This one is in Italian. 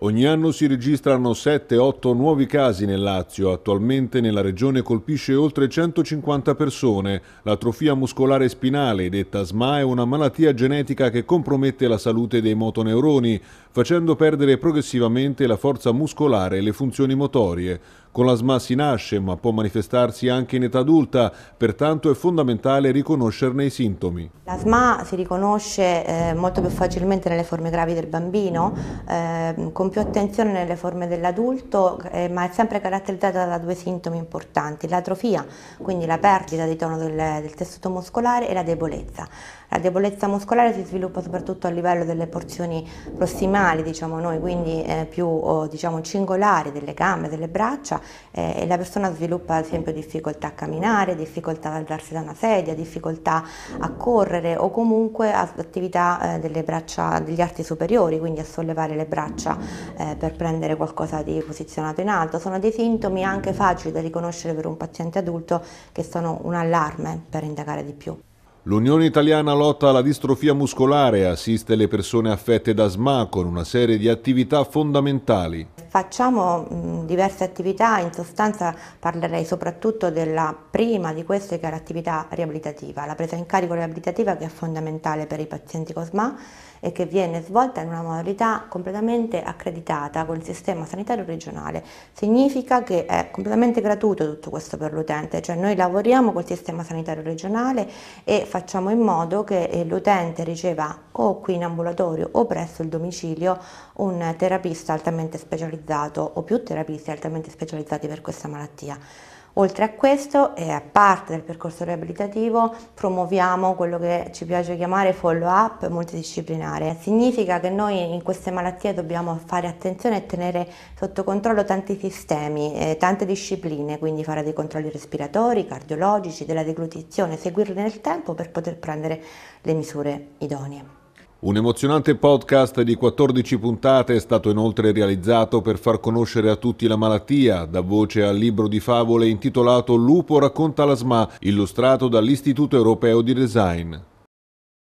Ogni anno si registrano 7-8 nuovi casi nel Lazio, attualmente nella regione colpisce oltre 150 persone. L'atrofia muscolare spinale, detta SMA, è una malattia genetica che compromette la salute dei motoneuroni, facendo perdere progressivamente la forza muscolare e le funzioni motorie. Con la SMA si nasce, ma può manifestarsi anche in età adulta, pertanto è fondamentale riconoscerne i sintomi. La SMA si riconosce eh, molto più facilmente nelle forme gravi del bambino, eh, con più attenzione nelle forme dell'adulto, eh, ma è sempre caratterizzata da due sintomi importanti, l'atrofia, quindi la perdita di tono del, del tessuto muscolare e la debolezza. La debolezza muscolare si sviluppa soprattutto a livello delle porzioni prossimali, diciamo noi, quindi eh, più oh, diciamo, cingolari delle gambe, delle braccia eh, e la persona sviluppa ad esempio difficoltà a camminare, difficoltà ad alzarsi da una sedia, difficoltà a correre o comunque attività eh, delle braccia, degli arti superiori, quindi a sollevare le braccia eh, per prendere qualcosa di posizionato in alto. Sono dei sintomi anche facili da riconoscere per un paziente adulto che sono un allarme per indagare di più. L'Unione Italiana lotta alla distrofia muscolare e assiste le persone affette da SMA con una serie di attività fondamentali. Facciamo diverse attività, in sostanza parlerei soprattutto della prima di queste che è l'attività riabilitativa, la presa in carico riabilitativa che è fondamentale per i pazienti con SMA e che viene svolta in una modalità completamente accreditata col sistema sanitario regionale. Significa che è completamente gratuito tutto questo per l'utente, cioè noi lavoriamo col sistema sanitario regionale e facciamo in modo che eh, l'utente riceva o qui in ambulatorio o presso il domicilio un terapista altamente specializzato specializzato o più terapisti altamente specializzati per questa malattia. Oltre a questo, e a parte del percorso riabilitativo, promuoviamo quello che ci piace chiamare follow-up multidisciplinare. Significa che noi in queste malattie dobbiamo fare attenzione e tenere sotto controllo tanti sistemi, eh, tante discipline, quindi fare dei controlli respiratori, cardiologici, della deglutizione, seguirli nel tempo per poter prendere le misure idonee. Un emozionante podcast di 14 puntate è stato inoltre realizzato per far conoscere a tutti la malattia, da voce al libro di favole intitolato Lupo racconta la SMA, illustrato dall'Istituto Europeo di Design.